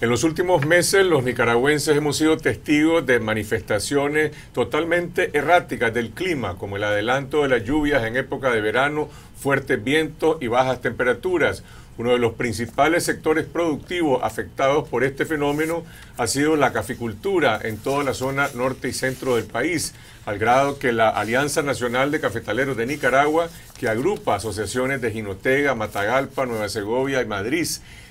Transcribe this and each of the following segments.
En los últimos meses, los nicaragüenses hemos sido testigos de manifestaciones totalmente erráticas del clima, como el adelanto de las lluvias en época de verano, fuertes vientos y bajas temperaturas. Uno de los principales sectores productivos afectados por este fenómeno ha sido la caficultura en toda la zona norte y centro del país, al grado que la Alianza Nacional de Cafetaleros de Nicaragua, que agrupa asociaciones de Ginotega, Matagalpa, Nueva Segovia y Madrid,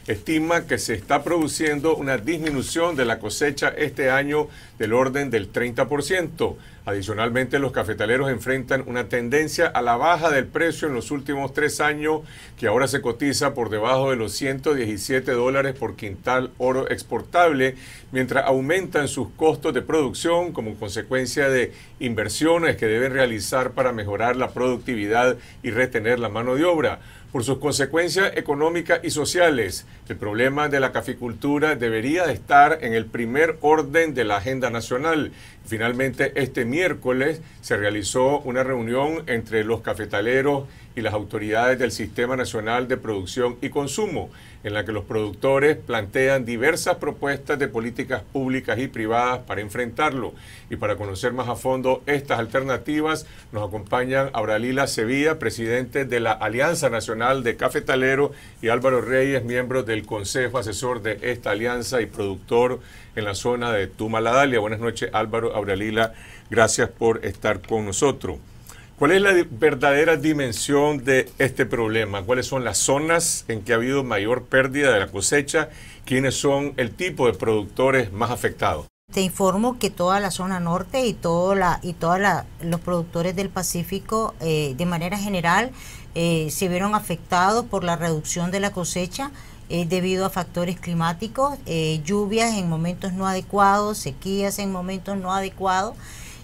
estima que se está produciendo una disminución de la cosecha este año del orden del 30%. Adicionalmente, los cafetaleros enfrentan una tendencia a la baja del precio en los últimos tres años, que ahora se cotiza por debajo de los 117 dólares por quintal oro exportable, mientras aumentan sus costos de producción como consecuencia de inversiones que deben realizar para mejorar la productividad y retener la mano de obra por sus consecuencias económicas y sociales. El problema de la caficultura debería estar en el primer orden de la agenda nacional. Finalmente, este miércoles se realizó una reunión entre los cafetaleros y las autoridades del Sistema Nacional de Producción y Consumo, en la que los productores plantean diversas propuestas de políticas públicas y privadas para enfrentarlo. Y para conocer más a fondo estas alternativas, nos acompañan Abralila Sevilla, presidente de la Alianza Nacional de Cafetalero, y Álvaro Reyes, miembro del Consejo Asesor de esta alianza y productor en la zona de Tumaladalia. Buenas noches, Álvaro, Abralila, gracias por estar con nosotros. ¿Cuál es la verdadera dimensión de este problema? ¿Cuáles son las zonas en que ha habido mayor pérdida de la cosecha? ¿Quiénes son el tipo de productores más afectados? Te informo que toda la zona norte y todos los productores del Pacífico, eh, de manera general, eh, se vieron afectados por la reducción de la cosecha. Eh, debido a factores climáticos, lluvias en momentos no adecuados, sequías en momentos no adecuados.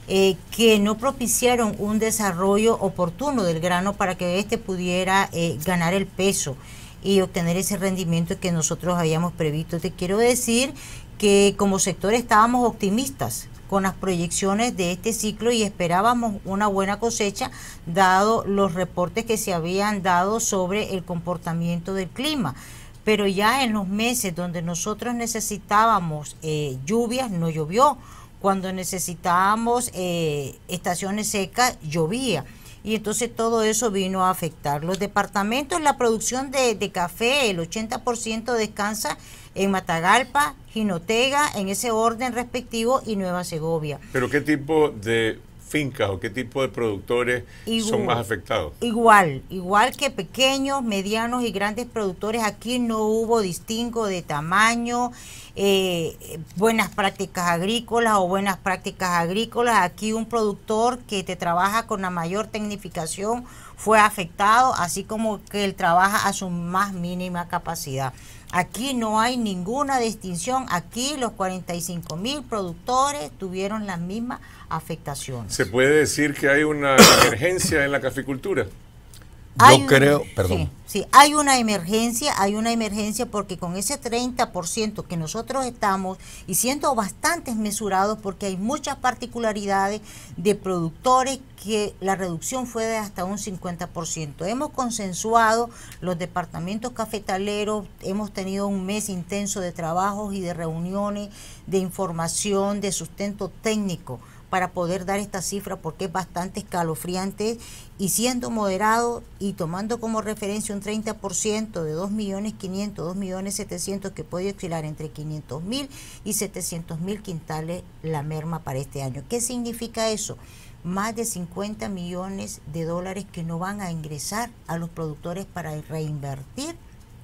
Eh, que no propiciaron un desarrollo oportuno del grano para que éste pudiera eh, ganar el peso y obtener ese rendimiento que nosotros habíamos previsto. Te quiero decir que como sector estábamos optimistas con las proyecciones de este ciclo y esperábamos una buena cosecha dado los reportes que se habían dado sobre el comportamiento del clima pero ya en los meses donde nosotros necesitábamos eh, lluvias no llovió. Cuando necesitábamos eh, estaciones secas, llovía. Y entonces todo eso vino a afectar. Los departamentos, la producción de, de café, el 80% descansa en Matagalpa, Jinotega, en ese orden respectivo, y Nueva Segovia. ¿Pero qué tipo de fincas o qué tipo de productores son más afectados? Igual, igual que pequeños, medianos y grandes productores, aquí no hubo distingo de tamaño, eh, buenas prácticas agrícolas o buenas prácticas agrícolas. Aquí un productor que te trabaja con la mayor tecnificación fue afectado, así como que él trabaja a su más mínima capacidad. Aquí no hay ninguna distinción. Aquí los 45 mil productores tuvieron las mismas afectaciones. ¿Se puede decir que hay una emergencia en la caficultura? Yo creo, perdón. Sí, hay una emergencia, hay una emergencia porque con ese 30% que nosotros estamos y siendo bastante mesurados porque hay muchas particularidades de productores que la reducción fue de hasta un 50%. Hemos consensuado los departamentos cafetaleros, hemos tenido un mes intenso de trabajos y de reuniones, de información, de sustento técnico para poder dar esta cifra porque es bastante escalofriante y siendo moderado y tomando como referencia un 30% de 2.500.000, 2.700.000 que puede oscilar entre 500.000 y 700.000 quintales la merma para este año. ¿Qué significa eso? Más de 50 millones de dólares que no van a ingresar a los productores para reinvertir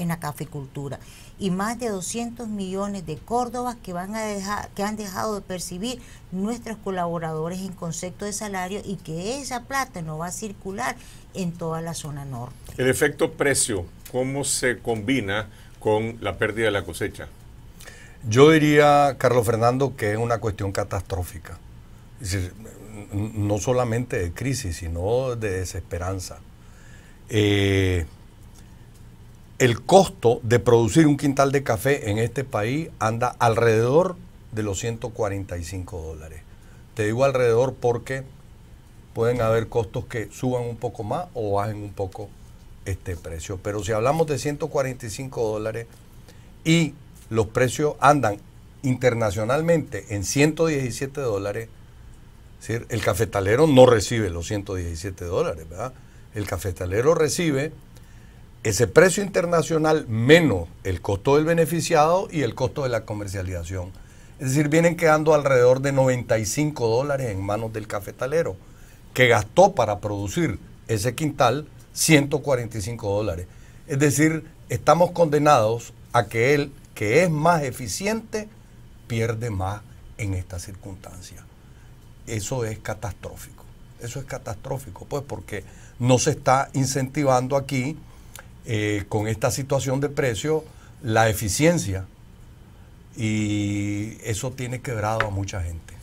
en la caficultura y más de 200 millones de córdobas que, van a dejar, que han dejado de percibir nuestros colaboradores en concepto de salario y que esa plata no va a circular en toda la zona norte. El efecto precio, ¿cómo se combina con la pérdida de la cosecha? Yo diría, Carlos Fernando, que es una cuestión catastrófica. no solamente de crisis, sino de desesperanza. Eh, el costo de producir un quintal de café en este país anda alrededor de los 145 dólares. Te digo alrededor porque pueden haber costos que suban un poco más o bajen un poco este precio. Pero si hablamos de 145 dólares y los precios andan internacionalmente en 117 dólares, el cafetalero no recibe los 117 dólares, ¿verdad? El cafetalero recibe ese precio internacional menos el costo del beneficiado y el costo de la comercialización. Es decir, vienen quedando alrededor de 95 dólares en manos del cafetalero, que gastó para producir ese quintal 145 dólares. Es decir, estamos condenados a que el que es más eficiente, pierde más en esta circunstancia. Eso es catastrófico. Eso es catastrófico, pues porque no se está incentivando aquí eh, con esta situación de precio la eficiencia. Y eso tiene quebrado a mucha gente.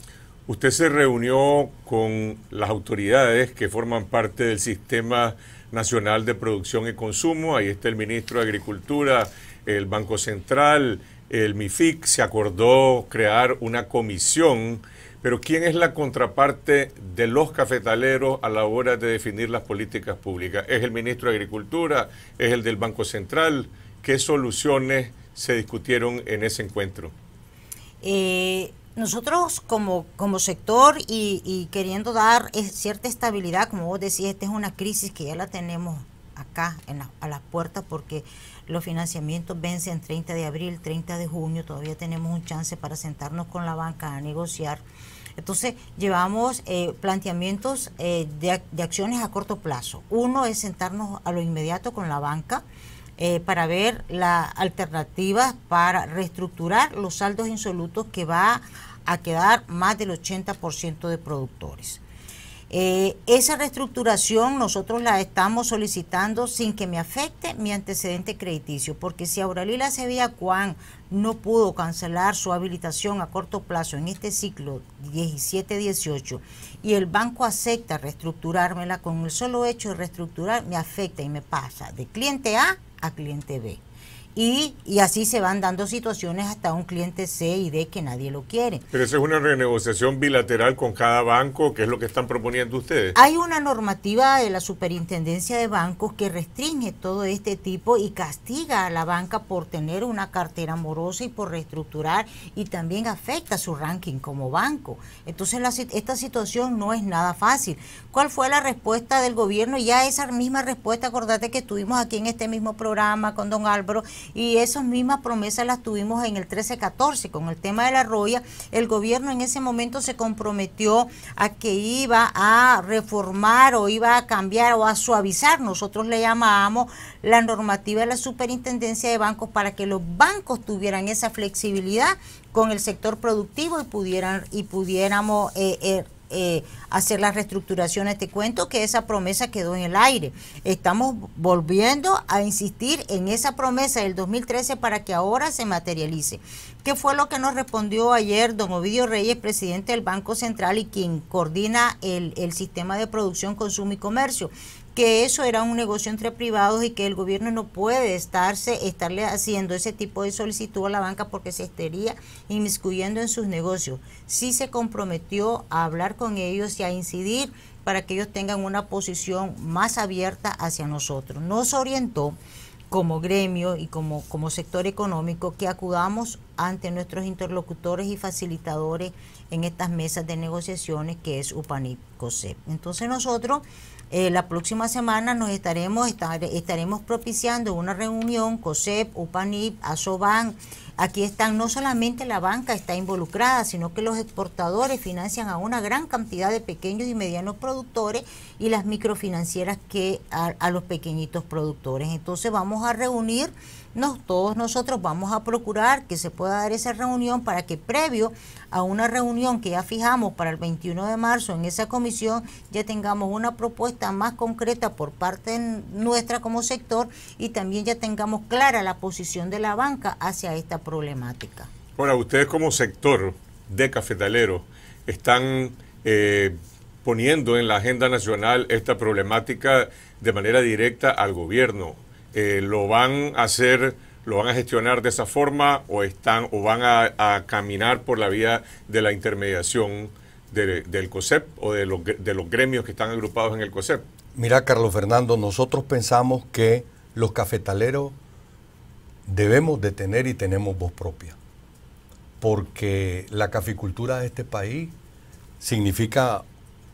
Usted se reunió con las autoridades que forman parte del sistema nacional de producción y consumo. Ahí está el ministro de Agricultura, el Banco Central, el MIFIC. Se acordó crear una comisión pero ¿quién es la contraparte de los cafetaleros a la hora de definir las políticas públicas? ¿Es el ministro de Agricultura? ¿Es el del Banco Central? ¿Qué soluciones se discutieron en ese encuentro? Eh, nosotros como, como sector y, queriendo dar cierta estabilidad, como vos decís, esta es una crisis que ya la tenemos acá en la, a las puertas porque los financiamientos vencen 30 de abril, 30 de junio, todavía tenemos un chance para sentarnos con la banca a negociar. Entonces, llevamos eh, planteamientos eh, de, acciones a corto plazo. Uno es sentarnos a lo inmediato con la banca eh, para ver las alternativas para reestructurar los saldos insolutos que va a quedar más del 80% de productores. Eh, esa reestructuración nosotros la estamos solicitando sin que me afecte mi antecedente crediticio, porque si Auralila Sevilla Cuán no pudo cancelar su habilitación a corto plazo en este ciclo 17-18 y el banco acepta reestructurármela con el solo hecho de reestructurar, me afecta y me pasa de cliente A a cliente B. Y, así se van dando situaciones hasta un cliente C y D que nadie lo quiere. Pero eso es una renegociación bilateral con cada banco, que es lo que están proponiendo ustedes. Hay una normativa de la Superintendencia de Bancos que restringe todo este tipo y castiga a la banca por tener una cartera morosa y por reestructurar y también afecta su ranking como banco. Entonces esta situación no es nada fácil. ¿Cuál fue la respuesta del gobierno? Ya esa misma respuesta, acordate que estuvimos aquí en este mismo programa con don Álvaro y esas mismas promesas las tuvimos en el 13-14 con el tema de la roya. El gobierno en ese momento se comprometió a que iba a reformar o iba a cambiar o a suavizar, nosotros le llamábamos la normativa de la superintendencia de bancos para que los bancos tuvieran esa flexibilidad con el sector productivo y pudieran y pudiéramos eh, eh, eh, hacer las reestructuraciones. este cuento que esa promesa quedó en el aire. Estamos volviendo a insistir en esa promesa del 2013 para que ahora se materialice. ¿Qué fue lo que nos respondió ayer don Ovidio Reyes, presidente del Banco Central y quien coordina el, el sistema de producción, consumo y comercio? que eso era un negocio entre privados y que el gobierno no puede estarse estarle haciendo ese tipo de solicitud a la banca porque se estaría inmiscuyendo en sus negocios. Sí se comprometió a hablar con ellos y a incidir para que ellos tengan una posición más abierta hacia nosotros. Nos orientó como gremio y como, como sector económico que acudamos ante nuestros interlocutores y facilitadores en estas mesas de negociaciones que es UPANIP-COSEP. Entonces nosotros eh, la próxima semana nos estaremos, estaremos propiciando una reunión COSEP, UPANIP, ASOBAN, Aquí están, no solamente la banca está involucrada, sino que los exportadores financian a una gran cantidad de pequeños y medianos productores y las microfinancieras que a, los pequeñitos productores. Entonces vamos a reunir todos nosotros vamos a procurar que se pueda dar esa reunión para que previo a una reunión que ya fijamos para el 21 de marzo en esa comisión, ya tengamos una propuesta más concreta por parte nuestra como sector y también ya tengamos clara la posición de la banca hacia esta problemática. Ahora, ustedes como sector de cafetaleros están eh, poniendo en la agenda nacional esta problemática de manera directa al gobierno. Eh, ¿Lo van a hacer, lo van a gestionar de esa forma o, están, o van a, caminar por la vía de la intermediación del COSEP o de los, gremios que están agrupados en el COSEP? Mira, Carlos Fernando, nosotros pensamos que los cafetaleros debemos de tener y tenemos voz propia, porque la caficultura de este país significa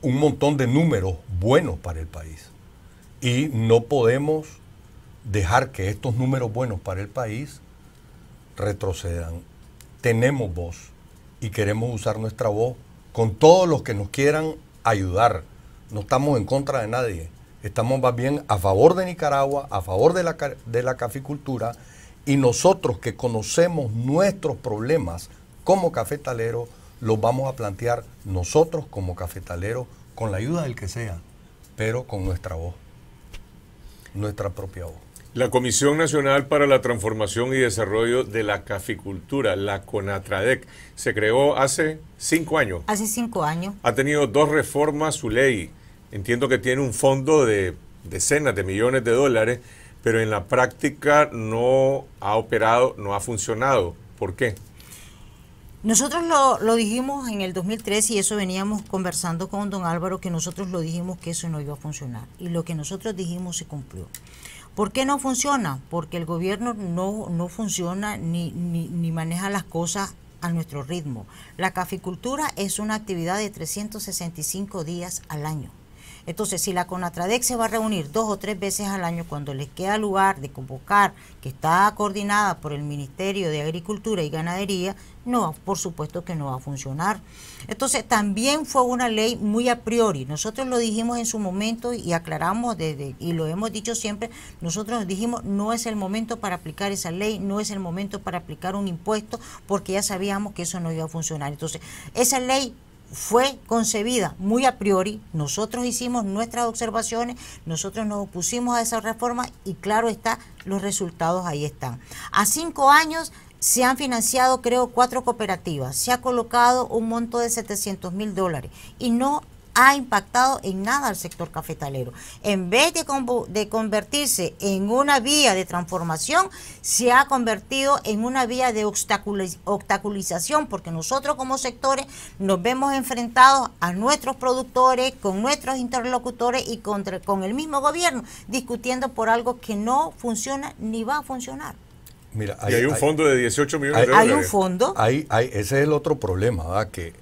un montón de números buenos para el país y no podemos dejar que estos números buenos para el país retrocedan. Tenemos voz y queremos usar nuestra voz con todos los que nos quieran ayudar. No estamos en contra de nadie. Estamos más bien a favor de Nicaragua, a favor de la, de la caficultura y nosotros que conocemos nuestros problemas como cafetaleros, los vamos a plantear nosotros como cafetaleros, con la ayuda del que sea, pero con nuestra voz, nuestra propia voz. La Comisión Nacional para la Transformación y Desarrollo de la Caficultura, la CONATRADEC, se creó hace cinco años. Hace cinco años. Ha tenido dos reformas su ley. Entiendo que tiene un fondo de decenas de millones de dólares pero en la práctica no ha operado, no ha funcionado. ¿Por qué? Nosotros lo, dijimos en el 2003 y eso veníamos conversando con don Álvaro, que nosotros lo dijimos que eso no iba a funcionar. Y lo que nosotros dijimos se cumplió. ¿Por qué no funciona? Porque el gobierno no, funciona ni, ni maneja las cosas a nuestro ritmo. La caficultura es una actividad de 365 días al año. Entonces, si la CONATRADEC se va a reunir dos o tres veces al año cuando les queda lugar de convocar, que está coordinada por el Ministerio de Agricultura y Ganadería, no, por supuesto que no va a funcionar. Entonces, también fue una ley muy a priori. Nosotros lo dijimos en su momento y aclaramos desde, y lo hemos dicho siempre, nosotros dijimos no es el momento para aplicar esa ley, no es el momento para aplicar un impuesto, porque ya sabíamos que eso no iba a funcionar. Entonces, esa ley fue concebida muy a priori, nosotros hicimos nuestras observaciones, nosotros nos opusimos a esa reforma y claro está, los resultados ahí están. A cinco años se han financiado creo cuatro cooperativas, se ha colocado un monto de 700 mil dólares y no ha impactado en nada al sector cafetalero. En vez de, convertirse en una vía de transformación, se ha convertido en una vía de obstaculización, porque nosotros como sectores nos vemos enfrentados a nuestros productores, con nuestros interlocutores y con el mismo gobierno, discutiendo por algo que no funciona ni va a funcionar. Mira, hay, un fondo de 18 millones hay, de un fondo. Hay, ese es el otro problema, que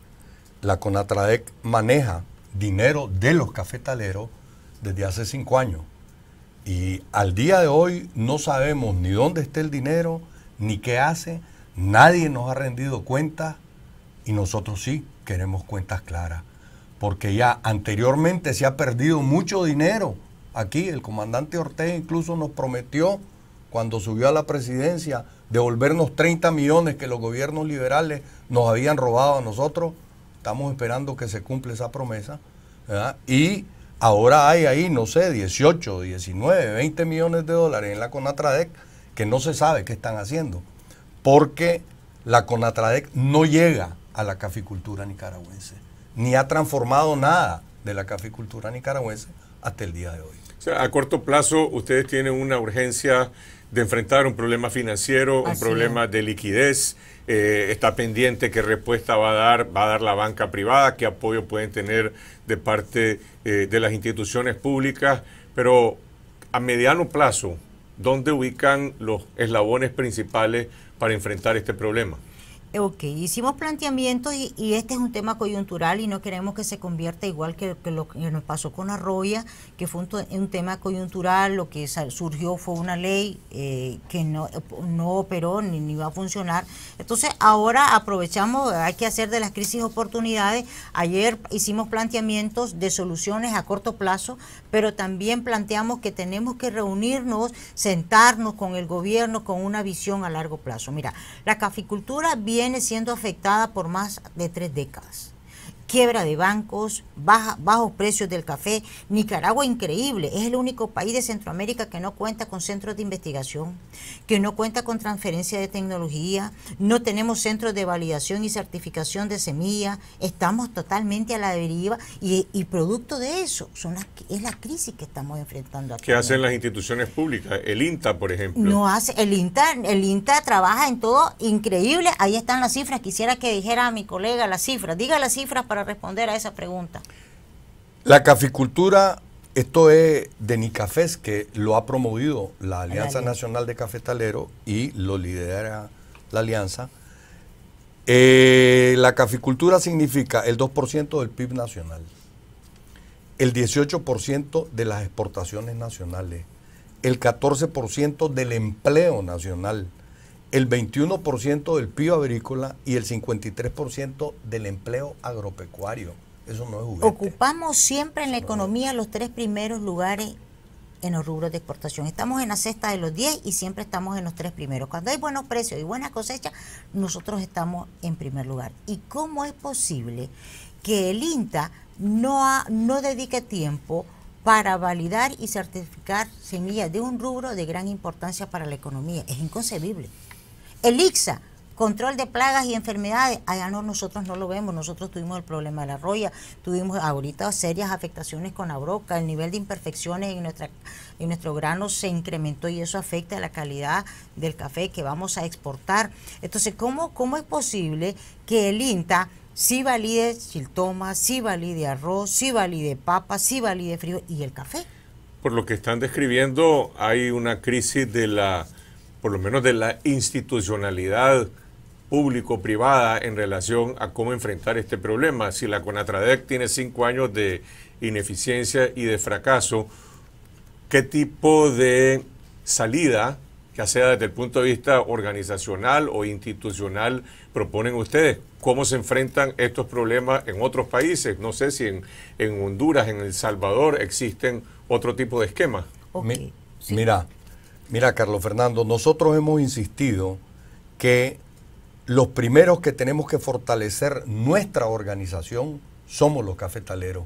la CONATRADEC maneja dinero de los cafetaleros desde hace cinco años. Y al día de hoy no sabemos ni dónde está el dinero, ni qué hace, nadie nos ha rendido cuentas y nosotros sí queremos cuentas claras, porque ya anteriormente se ha perdido mucho dinero. Aquí el comandante Ortega incluso nos prometió cuando subió a la presidencia devolvernos 30 millones que los gobiernos liberales nos habían robado a nosotros Estamos esperando que se cumpla esa promesa. Y ahora hay ahí, no sé, 18, 19, 20 millones de dólares en la CONATRADEC que no se sabe qué están haciendo. Porque la CONATRADEC no llega a la caficultura nicaragüense, ni ha transformado nada de la caficultura nicaragüense hasta el día de hoy. O sea, a corto plazo ustedes tienen una urgencia de enfrentar un problema financiero, un problema de liquidez, eh, está pendiente qué respuesta va a dar, va a dar la banca privada, qué apoyo pueden tener de parte eh, de las instituciones públicas, pero a mediano plazo, ¿dónde ubican los eslabones principales para enfrentar este problema? Ok, hicimos planteamientos y, este es un tema coyuntural y no queremos que se convierta igual que, lo que nos pasó con Arroya, que fue un, tema coyuntural, lo que surgió fue una ley eh, que no, no operó ni, iba va a funcionar. Entonces ahora aprovechamos, hay que hacer de las crisis oportunidades. Ayer hicimos planteamientos de soluciones a corto plazo, pero también planteamos que tenemos que reunirnos, sentarnos con el gobierno con una visión a largo plazo. Mira, la caficultura viene viene siendo afectada por más de tres décadas quiebra de bancos, bajos precios del café. Nicaragua increíble, es el único país de Centroamérica que no cuenta con centros de investigación, que no cuenta con transferencia de tecnología, no tenemos centros de validación y certificación de semillas, estamos totalmente a la deriva y, producto de eso son es la crisis que estamos enfrentando aquí. ¿Qué hacen las instituciones públicas? El INTA, por ejemplo. No hace, el INTA, el INTA trabaja en todo increíble, ahí están las cifras, quisiera que dijera a mi colega las cifras, diga las cifras para para responder a esa pregunta. La caficultura, esto es de Nicafés, que lo ha promovido la Alianza Nacional de Cafetaleros y lo lidera la Alianza. Eh, la caficultura significa el 2% del PIB nacional, el 18% de las exportaciones nacionales, el 14% del empleo nacional, el 21% del PIB agrícola y el 53% del empleo agropecuario. Eso no es juguete. Ocupamos siempre en la economía los tres primeros lugares en los rubros de exportación. Estamos en la cesta de los 10 y siempre estamos en los tres primeros. Cuando hay buenos precios y buena cosecha, nosotros estamos en primer lugar. ¿Y cómo es posible que el INTA no, no dedique tiempo para validar y certificar semillas de un rubro de gran importancia para la economía? Es inconcebible. El control de plagas y enfermedades, allá no, nosotros no lo vemos, nosotros tuvimos el problema de la roya, tuvimos ahorita serias afectaciones con la broca, el nivel de imperfecciones en, nuestra, en nuestro grano se incrementó y eso afecta la calidad del café que vamos a exportar. Entonces, ¿cómo, cómo es posible que el INTA sí valide chiltoma, sí valide arroz, sí valide papa, sí valide frío y el café? Por lo que están describiendo, hay una crisis de la por lo menos de la institucionalidad público-privada en relación a cómo enfrentar este problema. Si la CONATRADEC tiene cinco años de ineficiencia y de fracaso, ¿qué tipo de salida, ya sea desde el punto de vista organizacional o institucional, proponen ustedes? ¿Cómo se enfrentan estos problemas en otros países? No sé si en, Honduras, en El Salvador, existen otro tipo de esquemas. Mira, Mira, Carlos Fernando, nosotros hemos insistido que los primeros que tenemos que fortalecer nuestra organización somos los cafetaleros,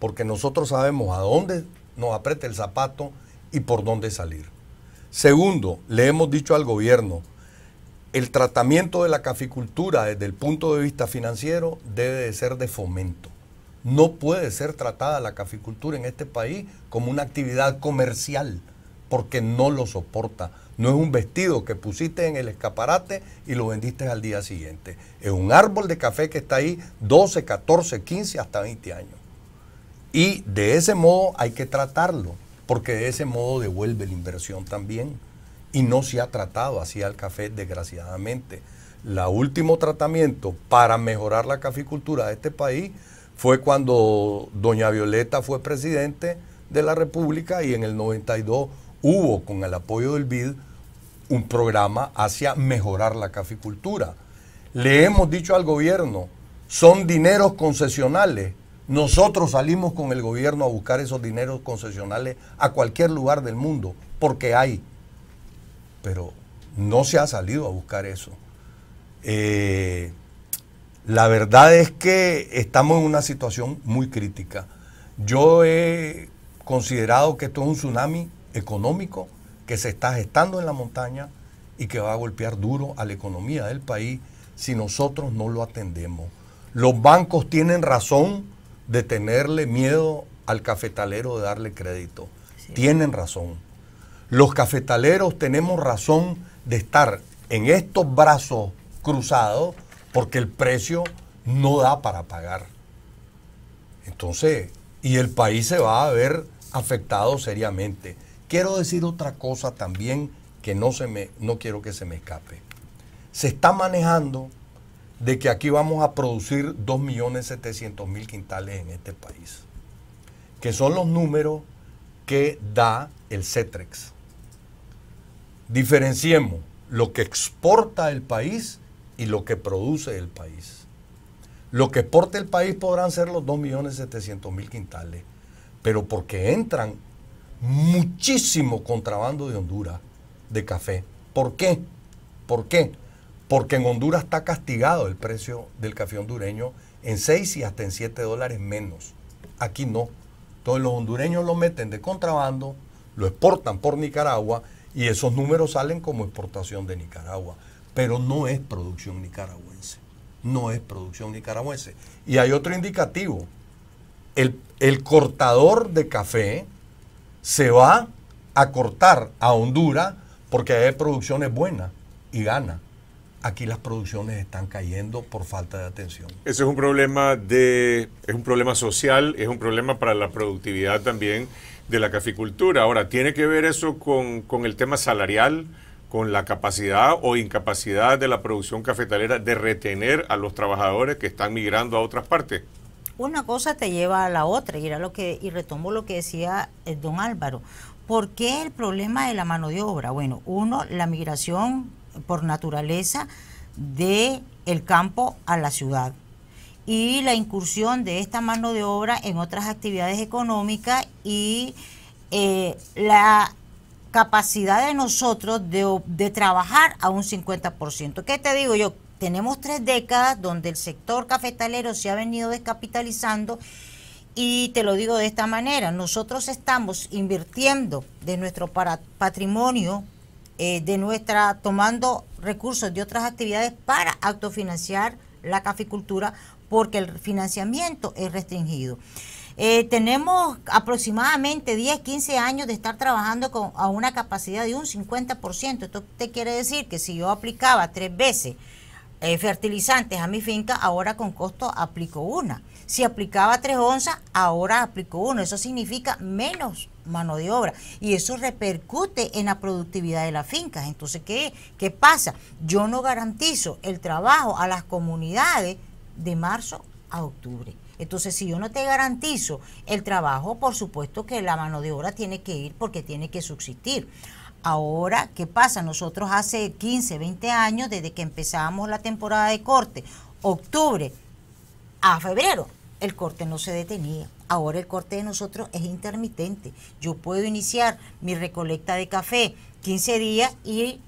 porque nosotros sabemos a dónde nos aprieta el zapato y por dónde salir. Segundo, le hemos dicho al gobierno, el tratamiento de la caficultura desde el punto de vista financiero debe de ser de fomento. No puede ser tratada la caficultura en este país como una actividad comercial porque no lo soporta. No es un vestido que pusiste en el escaparate y lo vendiste al día siguiente. Es un árbol de café que está ahí 12, 14, 15, hasta 20 años. Y de ese modo hay que tratarlo, porque de ese modo devuelve la inversión también. Y no se ha tratado así al café, desgraciadamente. El último tratamiento para mejorar la caficultura de este país fue cuando doña Violeta fue presidente de la República y en el 92 hubo con el apoyo del BID un programa hacia mejorar la caficultura. Le hemos dicho al gobierno, son dineros concesionales. Nosotros salimos con el gobierno a buscar esos dineros concesionales a cualquier lugar del mundo, porque hay. Pero no se ha salido a buscar eso. Eh, la verdad es que estamos en una situación muy crítica. Yo he considerado que esto es un tsunami económico que se está gestando en la montaña y que va a golpear duro a la economía del país si nosotros no lo atendemos. Los bancos tienen razón de tenerle miedo al cafetalero de darle crédito. Tienen razón. Los cafetaleros tenemos razón de estar en estos brazos cruzados porque el precio no da para pagar. Entonces, y el país se va a ver afectado seriamente. Quiero decir otra cosa también que no, se me, no quiero que se me escape. Se está manejando de que aquí vamos a producir 2.700.000 quintales en este país, que son los números que da el CETREX. Diferenciemos lo que exporta el país y lo que produce el país. Lo que exporta el país podrán ser los 2.700.000 quintales, pero porque entran muchísimo contrabando de Honduras de café. ¿Por qué? ¿Por qué? Porque en Honduras está castigado el precio del café hondureño en 6 y hasta en 7 dólares menos. Aquí no. Entonces los hondureños lo meten de contrabando, lo exportan por Nicaragua y esos números salen como exportación de Nicaragua. Pero no es producción nicaragüense. No es producción nicaragüense. Y hay otro indicativo. El, el cortador de café, se va a cortar a Honduras porque hay producciones buenas y gana. Aquí las producciones están cayendo por falta de atención. Ese es un problema de es un problema social, es un problema para la productividad también de la caficultura. Ahora, ¿tiene que ver eso con, con el tema salarial? con la capacidad o incapacidad de la producción cafetalera de retener a los trabajadores que están migrando a otras partes? una cosa te lleva a la otra, y, era lo que, y retomo lo que decía el eh, don Álvaro. ¿Por qué el problema de la mano de obra? Bueno, uno, la migración eh, por naturaleza de el campo a la ciudad y la incursión de esta mano de obra en otras actividades económicas y eh, la capacidad de nosotros de, de, trabajar a un 50%. ¿Qué te digo yo? tenemos tres décadas donde el sector cafetalero se ha venido descapitalizando y te lo digo de esta manera, nosotros estamos invirtiendo de nuestro patrimonio, eh, de nuestra, tomando recursos de otras actividades para autofinanciar la caficultura porque el financiamiento es restringido. Eh, tenemos aproximadamente 10, 15 años de estar trabajando a una capacidad de un 50%. Esto te quiere decir que si yo aplicaba tres veces eh, fertilizantes a mi finca, ahora con costo aplico una. Si aplicaba tres onzas, ahora aplico una. Eso significa menos mano de obra y eso repercute en la productividad de las fincas. Entonces, ¿qué, qué pasa? Yo no garantizo el trabajo a las comunidades de marzo a octubre. Entonces, si yo no te garantizo el trabajo, por supuesto que la mano de obra tiene que ir porque tiene que subsistir. Ahora, ¿qué pasa? Nosotros hace 15, 20 años, desde que empezamos la temporada de corte, octubre a febrero, el corte no se detenía. Ahora el corte de nosotros es intermitente. Yo puedo iniciar mi recolecta de café 15 días y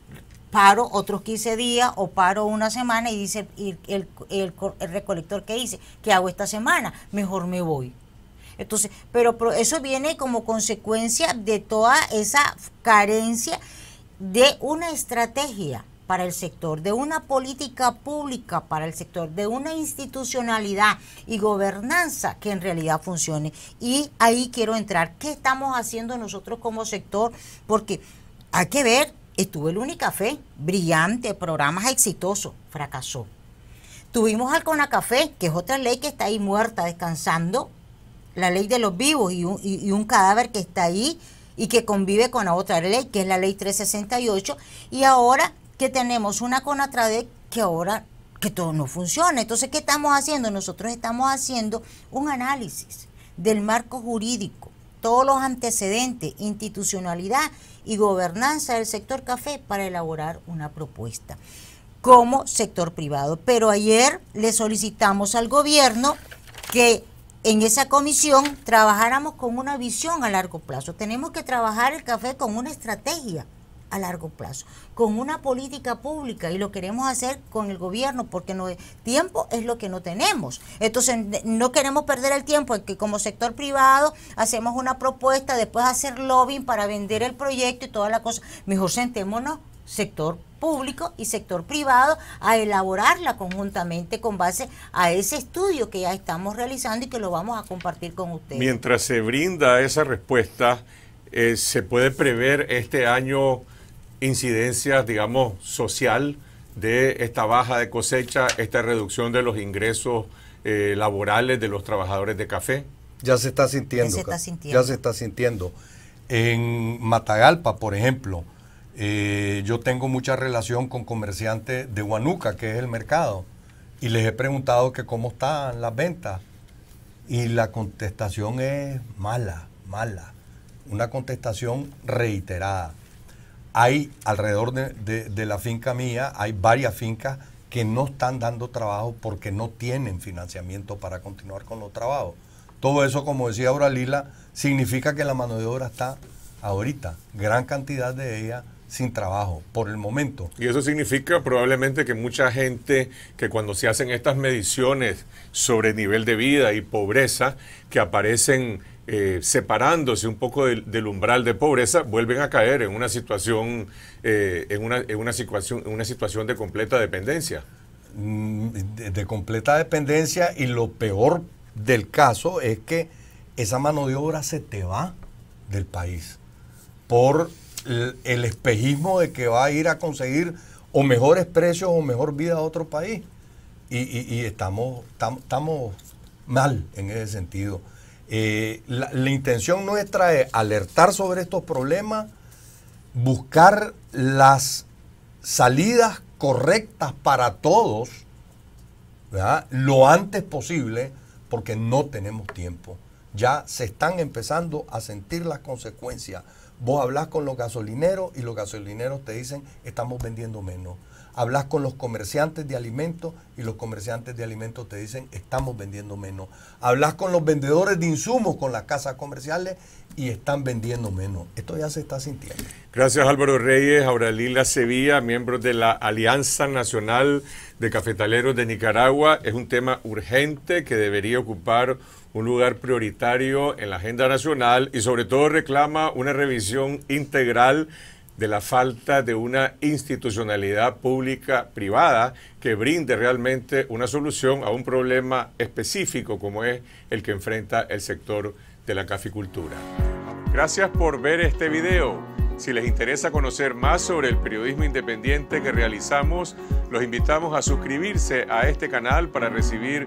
paro otros 15 días o paro una semana y dice el, recolector que dice ¿qué hago esta semana? Mejor me voy. Entonces, pero, eso viene como consecuencia de toda esa carencia de una estrategia para el sector, de una política pública para el sector, de una institucionalidad y gobernanza que en realidad funcione. Y ahí quiero entrar, ¿qué estamos haciendo nosotros como sector? Porque hay que ver, estuvo el café brillante, programas exitosos, fracasó. Tuvimos al CONACAFE, que es otra ley que está ahí muerta, descansando, la ley de los vivos y un, cadáver que está ahí y que convive con la otra ley, que es la ley 368, y ahora que tenemos una CONATRADEC que ahora que todo no funciona. Entonces, ¿qué estamos haciendo? Nosotros estamos haciendo un análisis del marco jurídico, todos los antecedentes, institucionalidad y gobernanza del sector café para elaborar una propuesta como sector privado. Pero ayer le solicitamos al gobierno que en esa comisión trabajáramos con una visión a largo plazo. Tenemos que trabajar el café con una estrategia a largo plazo, con una política pública y lo queremos hacer con el gobierno porque no, tiempo es lo que no tenemos. Entonces no queremos perder el tiempo en que como sector privado hacemos una propuesta, después hacer lobbying para vender el proyecto y toda la cosa. Mejor sentémonos sector privado público y sector privado a elaborarla conjuntamente con base a ese estudio que ya estamos realizando y que lo vamos a compartir con ustedes. Mientras se brinda esa respuesta, eh, ¿se puede prever este año incidencias, digamos, social de esta baja de cosecha, esta reducción de los ingresos eh, laborales de los trabajadores de café? Ya se está sintiendo. Ya se está sintiendo. Ya se está sintiendo. En Matagalpa, por ejemplo, eh, yo tengo mucha relación con comerciantes de Huanuca, que es el mercado, y les he preguntado que cómo están las ventas. Y la contestación es mala, mala. Una contestación reiterada. Hay alrededor de, la finca mía, hay varias fincas que no están dando trabajo porque no tienen financiamiento para continuar con los trabajos. Todo eso, como decía ahora Lila, significa que la mano de obra está ahorita, gran cantidad de ella sin trabajo por el momento. Y eso significa probablemente que mucha gente que cuando se hacen estas mediciones sobre nivel de vida y pobreza, que aparecen eh, separándose un poco del, umbral de pobreza, vuelven a caer en una situación, eh, en, una, en una, situación, en una situación de completa dependencia. Mm, de, de, completa dependencia y lo peor del caso es que esa mano de obra se te va del país por el, espejismo de que va a ir a conseguir o mejores precios o mejor vida a otro país. Y, estamos, estamos mal en ese sentido. Eh, la, intención nuestra es alertar sobre estos problemas, buscar las salidas correctas para todos lo antes posible, porque no tenemos tiempo. Ya se están empezando a sentir las consecuencias. Vos hablas con los gasolineros y los gasolineros te dicen, estamos vendiendo menos. Hablas con los comerciantes de alimentos y los comerciantes de alimentos te dicen, estamos vendiendo menos. Hablas con los vendedores de insumos, con las casas comerciales y están vendiendo menos. Esto ya se está sintiendo. Gracias Álvaro Reyes, Auralila Sevilla, miembro de la Alianza Nacional de Cafetaleros de Nicaragua. Es un tema urgente que debería ocupar un lugar prioritario en la agenda nacional y sobre todo reclama una revisión integral de la falta de una institucionalidad pública privada que brinde realmente una solución a un problema específico como es el que enfrenta el sector de la caficultura. Gracias por ver este video. Si les interesa conocer más sobre el periodismo independiente que realizamos, los invitamos a suscribirse a este canal para recibir